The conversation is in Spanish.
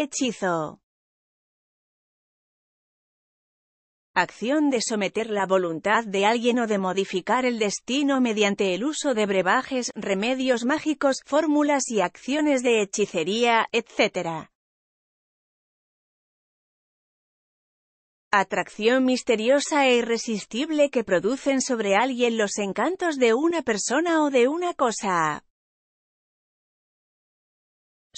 Hechizo. Acción de someter la voluntad de alguien o de modificar el destino mediante el uso de brebajes, remedios mágicos, fórmulas y acciones de hechicería, etc. Atracción misteriosa e irresistible que producen sobre alguien los encantos de una persona o de una cosa.